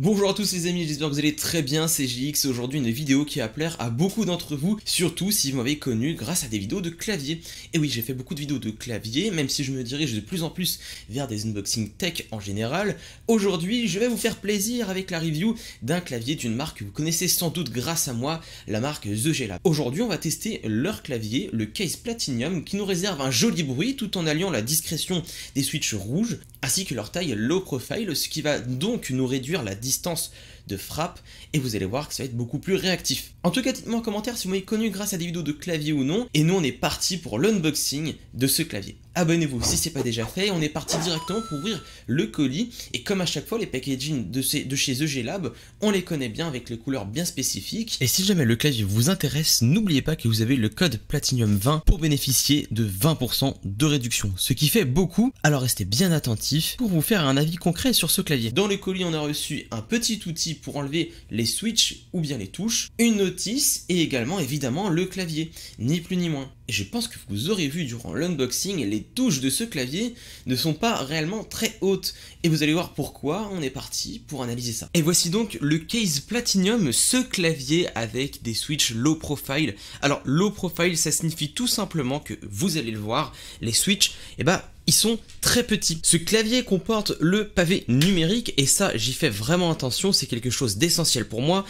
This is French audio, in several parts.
Bonjour à tous les amis, j'espère que vous allez très bien, c'est GX aujourd'hui une vidéo qui va plaire à beaucoup d'entre vous, surtout si vous m'avez connu grâce à des vidéos de clavier. Et oui, j'ai fait beaucoup de vidéos de clavier, même si je me dirige de plus en plus vers des unboxings tech en général. Aujourd'hui, je vais vous faire plaisir avec la review d'un clavier d'une marque que vous connaissez sans doute grâce à moi, la marque The Aujourd'hui, on va tester leur clavier, le Case Platinum, qui nous réserve un joli bruit tout en alliant la discrétion des switches rouges, ainsi que leur taille low profile, ce qui va donc nous réduire la de frappe, et vous allez voir que ça va être beaucoup plus réactif. En tout cas, dites-moi en commentaire si vous m'avez connu grâce à des vidéos de clavier ou non, et nous on est parti pour l'unboxing de ce clavier abonnez-vous si c'est pas déjà fait. On est parti directement pour ouvrir le colis. Et comme à chaque fois, les packagings de, de chez EG Lab, on les connaît bien avec les couleurs bien spécifiques. Et si jamais le clavier vous intéresse, n'oubliez pas que vous avez le code Platinum 20 pour bénéficier de 20% de réduction, ce qui fait beaucoup. Alors restez bien attentifs pour vous faire un avis concret sur ce clavier. Dans le colis, on a reçu un petit outil pour enlever les switches ou bien les touches, une notice et également évidemment le clavier, ni plus ni moins je pense que vous aurez vu durant l'unboxing, les touches de ce clavier ne sont pas réellement très hautes. Et vous allez voir pourquoi, on est parti pour analyser ça. Et voici donc le Case Platinum, ce clavier avec des switches low profile. Alors low profile, ça signifie tout simplement que, vous allez le voir, les switches, eh ben, ils sont très petits. Ce clavier comporte le pavé numérique et ça j'y fais vraiment attention, c'est quelque chose d'essentiel pour moi.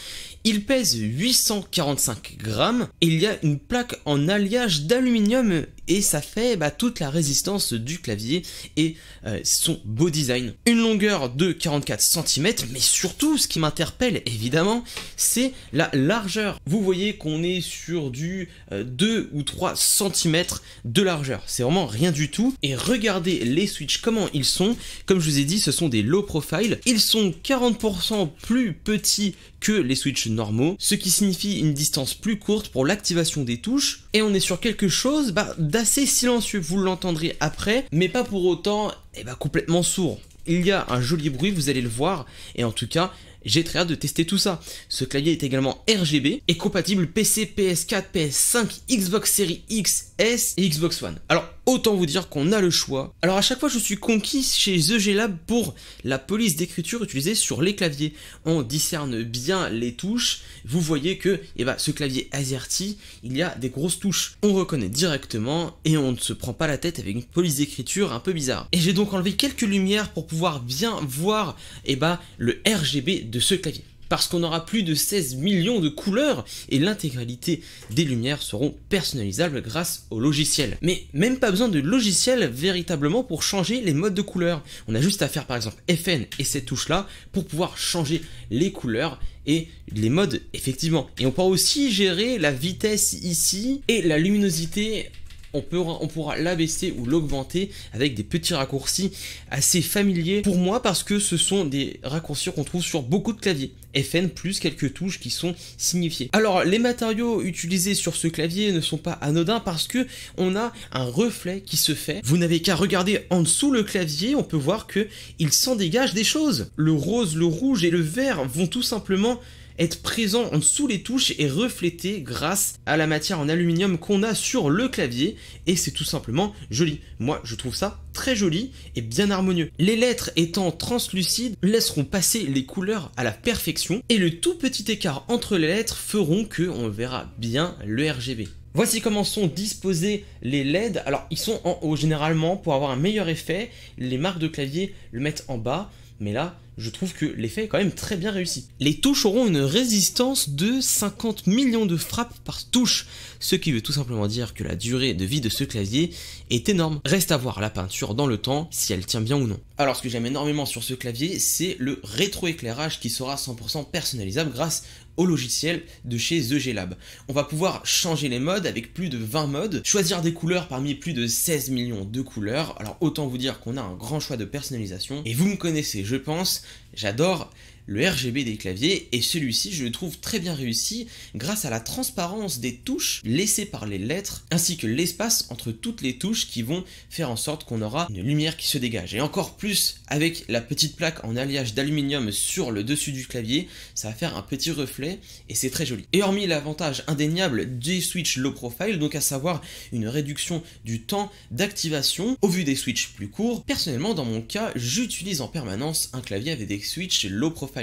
Il pèse 845 grammes et il y a une plaque en alliage d'aluminium et ça fait bah, toute la résistance du clavier et euh, son beau design. Une longueur de 44 cm, mais surtout ce qui m'interpelle évidemment, c'est la largeur. Vous voyez qu'on est sur du 2 euh, ou 3 cm de largeur, c'est vraiment rien du tout. Et regardez les switches, comment ils sont. Comme je vous ai dit, ce sont des low profile. Ils sont 40% plus petits que les switches normaux, ce qui signifie une distance plus courte pour l'activation des touches et on est sur quelque chose bah, d'assez silencieux, vous l'entendrez après, mais pas pour autant eh bah, complètement sourd. Il y a un joli bruit, vous allez le voir, et en tout cas, j'ai très hâte de tester tout ça. Ce clavier est également RGB et compatible PC, PS4, PS5, Xbox Series X, S et Xbox One. Alors, Autant vous dire qu'on a le choix. Alors à chaque fois, je suis conquis chez EG Lab pour la police d'écriture utilisée sur les claviers. On discerne bien les touches. Vous voyez que eh ben, ce clavier AZERTY, il y a des grosses touches. On reconnaît directement et on ne se prend pas la tête avec une police d'écriture un peu bizarre. Et j'ai donc enlevé quelques lumières pour pouvoir bien voir eh ben, le RGB de ce clavier parce qu'on aura plus de 16 millions de couleurs et l'intégralité des lumières seront personnalisables grâce au logiciel. Mais même pas besoin de logiciel véritablement pour changer les modes de couleurs. On a juste à faire par exemple FN et cette touche là pour pouvoir changer les couleurs et les modes effectivement. Et on pourra aussi gérer la vitesse ici et la luminosité on, pourra l'abaisser ou l'augmenter avec des petits raccourcis assez familiers pour moi parce que ce sont des raccourcis qu'on trouve sur beaucoup de claviers. FN plus quelques touches qui sont signifiées. Alors les matériaux utilisés sur ce clavier ne sont pas anodins parce que on a un reflet qui se fait. Vous n'avez qu'à regarder en dessous le clavier, on peut voir que il s'en dégage des choses. Le rose, le rouge et le vert vont tout simplement être présent en dessous les touches et reflété grâce à la matière en aluminium qu'on a sur le clavier et c'est tout simplement joli. Moi je trouve ça très joli et bien harmonieux. Les lettres étant translucides laisseront passer les couleurs à la perfection et le tout petit écart entre les lettres feront que on verra bien le RGB. Voici comment sont disposés les LED. Alors ils sont en haut généralement pour avoir un meilleur effet. Les marques de clavier le mettent en bas, mais là je trouve que l'effet est quand même très bien réussi. Les touches auront une résistance de 50 millions de frappes par touche, ce qui veut tout simplement dire que la durée de vie de ce clavier est énorme. Reste à voir la peinture dans le temps, si elle tient bien ou non. Alors ce que j'aime énormément sur ce clavier, c'est le rétroéclairage qui sera 100% personnalisable grâce au logiciel de chez The lab On va pouvoir changer les modes avec plus de 20 modes, choisir des couleurs parmi plus de 16 millions de couleurs, alors autant vous dire qu'on a un grand choix de personnalisation, et vous me connaissez je pense, J'adore le RGB des claviers, et celui-ci je le trouve très bien réussi grâce à la transparence des touches laissées par les lettres, ainsi que l'espace entre toutes les touches qui vont faire en sorte qu'on aura une lumière qui se dégage. Et encore plus, avec la petite plaque en alliage d'aluminium sur le dessus du clavier, ça va faire un petit reflet, et c'est très joli. Et hormis l'avantage indéniable des switches low profile, donc à savoir une réduction du temps d'activation au vu des switches plus courts, personnellement dans mon cas, j'utilise en permanence un clavier avec des switches low profile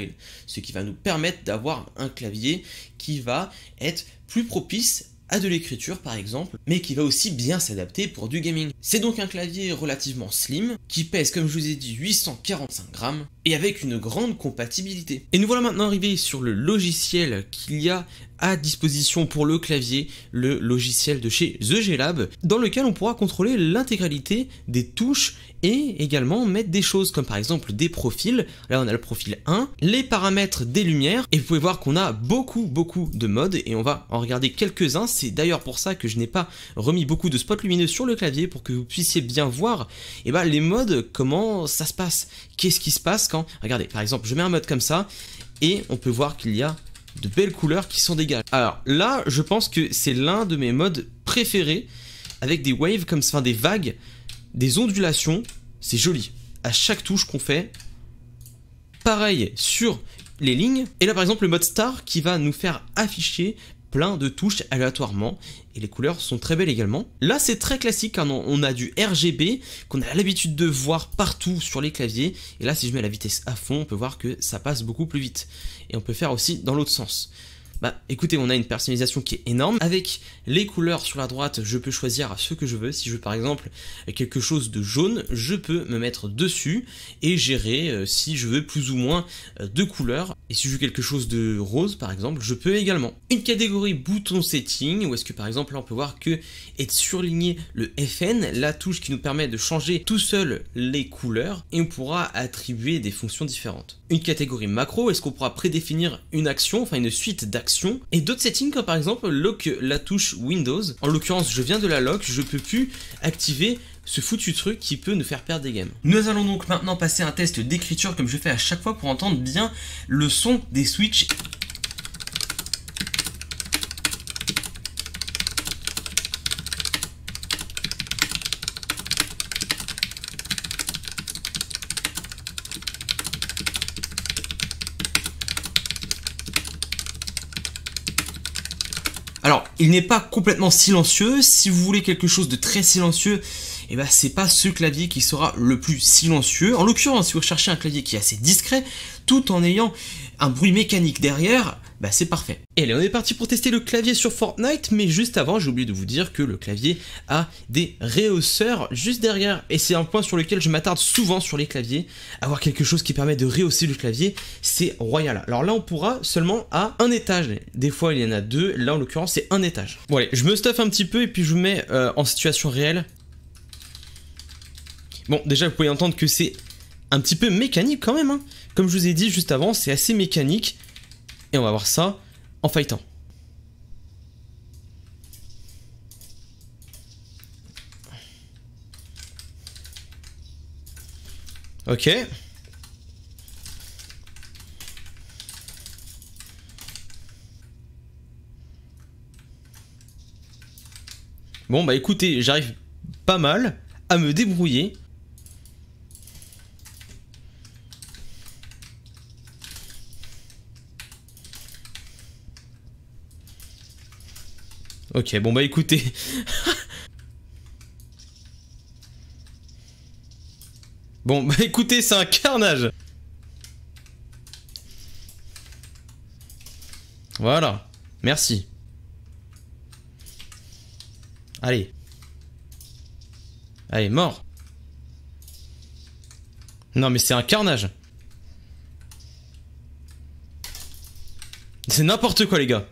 ce qui va nous permettre d'avoir un clavier qui va être plus propice à de l'écriture par exemple, mais qui va aussi bien s'adapter pour du gaming. C'est donc un clavier relativement slim, qui pèse comme je vous ai dit 845 grammes, et avec une grande compatibilité. Et nous voilà maintenant arrivés sur le logiciel qu'il y a à disposition pour le clavier, le logiciel de chez The G Lab, dans lequel on pourra contrôler l'intégralité des touches et également mettre des choses comme par exemple des profils. Là on a le profil 1, les paramètres des lumières et vous pouvez voir qu'on a beaucoup beaucoup de modes et on va en regarder quelques-uns. C'est d'ailleurs pour ça que je n'ai pas remis beaucoup de spots lumineux sur le clavier pour que vous puissiez bien voir eh ben, les modes, comment ça se passe. Qu'est-ce qui se passe quand... Regardez par exemple je mets un mode comme ça et on peut voir qu'il y a de belles couleurs qui s'en dégagent. Alors là, je pense que c'est l'un de mes modes préférés, avec des waves comme ça, des vagues des ondulations, c'est joli. À chaque touche qu'on fait, pareil sur les lignes. Et là par exemple le mode star qui va nous faire afficher plein de touches aléatoirement et les couleurs sont très belles également. Là c'est très classique, hein. on a du RGB qu'on a l'habitude de voir partout sur les claviers et là si je mets la vitesse à fond on peut voir que ça passe beaucoup plus vite et on peut faire aussi dans l'autre sens. Bah écoutez, on a une personnalisation qui est énorme. Avec les couleurs sur la droite, je peux choisir ce que je veux. Si je veux par exemple quelque chose de jaune, je peux me mettre dessus et gérer euh, si je veux plus ou moins euh, de couleurs. Et si je veux quelque chose de rose par exemple, je peux également. Une catégorie bouton setting, où est-ce que par exemple là on peut voir que est surligné le FN, la touche qui nous permet de changer tout seul les couleurs, et on pourra attribuer des fonctions différentes. Une catégorie macro, est-ce qu'on pourra prédéfinir une action, enfin une suite d'actions et d'autres settings comme par exemple lock la touche Windows. En l'occurrence, je viens de la lock, je peux plus activer ce foutu truc qui peut nous faire perdre des games. Nous allons donc maintenant passer un test d'écriture comme je fais à chaque fois pour entendre bien le son des switches Alors, il n'est pas complètement silencieux. Si vous voulez quelque chose de très silencieux, eh ben, c'est pas ce clavier qui sera le plus silencieux. En l'occurrence, si vous recherchez un clavier qui est assez discret, tout en ayant un bruit mécanique derrière, bah c'est parfait. Et allez, on est parti pour tester le clavier sur Fortnite, mais juste avant, j'ai oublié de vous dire que le clavier a des réhausseurs juste derrière. Et c'est un point sur lequel je m'attarde souvent sur les claviers. Avoir quelque chose qui permet de rehausser le clavier, c'est royal. Alors là, on pourra seulement à un étage. Des fois, il y en a deux. Là, en l'occurrence, c'est un étage. Bon, allez, je me stuff un petit peu et puis je vous mets euh, en situation réelle. Bon, déjà, vous pouvez entendre que c'est un petit peu mécanique quand même. Hein. Comme je vous ai dit juste avant, c'est assez mécanique on va voir ça en fightant. Ok. Bon bah écoutez, j'arrive pas mal à me débrouiller Ok, bon bah écoutez. bon bah écoutez, c'est un carnage. Voilà, merci. Allez. Allez, mort. Non mais c'est un carnage. C'est n'importe quoi les gars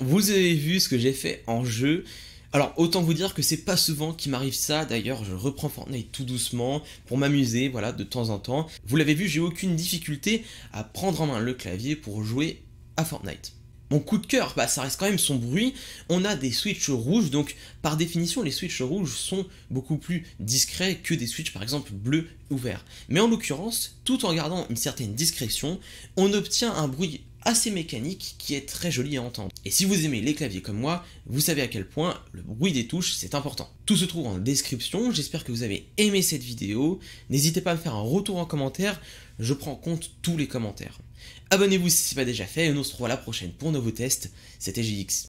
vous avez vu ce que j'ai fait en jeu. Alors autant vous dire que c'est pas souvent qu'il m'arrive ça, d'ailleurs je reprends Fortnite tout doucement pour m'amuser, voilà, de temps en temps. Vous l'avez vu, j'ai aucune difficulté à prendre en main le clavier pour jouer à Fortnite. Mon coup de cœur, bah, ça reste quand même son bruit. On a des switches rouges, donc par définition, les switches rouges sont beaucoup plus discrets que des switches par exemple bleus ou verts. Mais en l'occurrence, tout en gardant une certaine discrétion, on obtient un bruit assez mécanique qui est très jolie à entendre. Et si vous aimez les claviers comme moi, vous savez à quel point le bruit des touches c'est important. Tout se trouve en description, j'espère que vous avez aimé cette vidéo, n'hésitez pas à me faire un retour en commentaire, je prends en compte tous les commentaires. Abonnez-vous si ce n'est pas déjà fait et on se retrouve à la prochaine pour nouveaux tests. c'était GX.